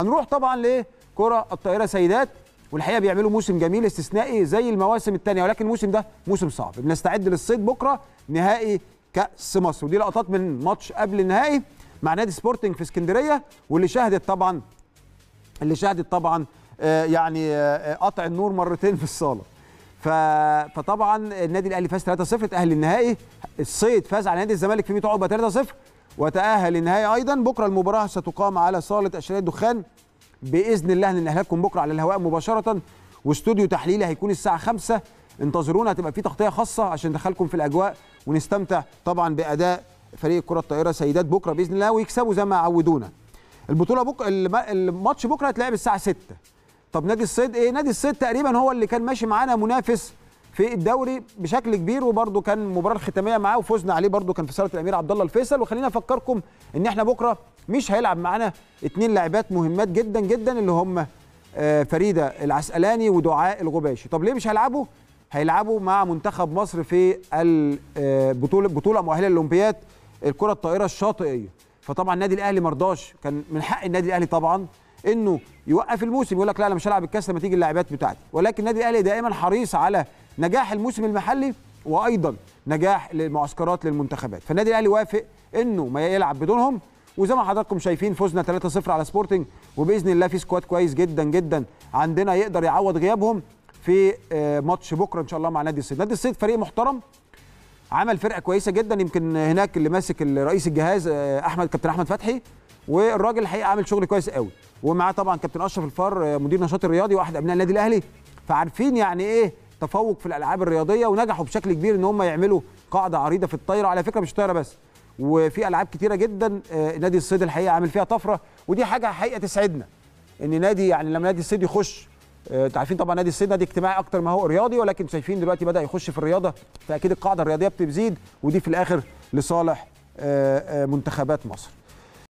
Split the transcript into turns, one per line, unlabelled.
هنروح طبعا لكرة الطائرة سيدات والحقيقة بيعملوا موسم جميل استثنائي زي المواسم الثانية ولكن الموسم ده موسم صعب بنستعد للصيد بكرة نهائي كأس مصر ودي لقطات من ماتش قبل النهائي مع نادي سبورتنج في اسكندرية واللي شهدت طبعا اللي شهدت طبعا آه، يعني آه، آه، قطع النور مرتين في الصالة فطبعا النادي الاهلي فاز 3-0 تاهل للنهائي الصيد فاز على نادي الزمالك في 100 عقبه 3-0 وتأهل النهائي أيضا بكرة المباراة ستقام على صالة أشرية الدخان بإذن الله هننقلها لكم بكرة على الهواء مباشرة واستوديو تحليلي هيكون الساعة 5 انتظرونا هتبقى في تغطية خاصة عشان ندخلكم في الأجواء ونستمتع طبعا بأداء فريق كرة الطائرة سيدات بكرة بإذن الله ويكسبوا زي ما عودونا البطولة بكرة الماتش بكرة هيتلعب الساعة 6 طب نادي الصيد ايه نادي الصيد تقريبا هو اللي كان ماشي معانا منافس في الدوري بشكل كبير وبرده كان مباراه الختاميه معاه وفزنا عليه برده كان في صاله الامير عبد الله الفيصل وخلينا افكركم ان احنا بكره مش هيلعب معانا اثنين لاعبات مهمات جدا جدا اللي هم آه، فريده العسقلاني ودعاء الغباشي طب ليه مش هيلعبوا هيلعبوا مع منتخب مصر في البطوله آه، بطوله مؤهله للاولمبياد الكره الطائره الشاطئيه فطبعا النادي الاهلي مرضاش كان من حق النادي الاهلي طبعا انه يوقف الموسم يقول لك لا انا مش هلعب الكاس لما تيجي اللاعبات بتاعتي ولكن النادي الاهلي دائما حريص على نجاح الموسم المحلي وايضا نجاح المعسكرات للمنتخبات فالنادي الاهلي وافق انه ما يلعب بدونهم وزي ما حضراتكم شايفين فوزنا 3-0 على سبورتنج وباذن الله في سكواد كويس جدا جدا عندنا يقدر يعوض غيابهم في آه، ماتش بكره ان شاء الله مع نادي الصيد نادي الصيد فريق محترم عمل فرقه كويسه جدا يمكن هناك اللي ماسك رئيس الجهاز آه، احمد كابتن احمد فتحي والراجل الحقيقه عامل شغل كويس قوي ومعاه طبعا كابتن اشرف الفار آه، مدير نشاط الرياضي واحد ابناء النادي الاهلي فعارفين يعني ايه تفوق في الالعاب الرياضيه ونجحوا بشكل كبير ان هم يعملوا قاعده عريضه في الطايره على فكره مش طايره بس وفي العاب كتيره جدا آه، نادي الصيد الحقيقه عامل فيها طفره ودي حاجه حقيقه تسعدنا ان نادي يعني لما نادي الصيد يخش آه، انتوا عارفين طبعا نادي الصيد نادي اجتماعي اكتر ما هو رياضي ولكن شايفين دلوقتي بدا يخش في الرياضه فاكيد القاعده الرياضيه بتزيد ودي في الاخر لصالح آه، منتخبات مصر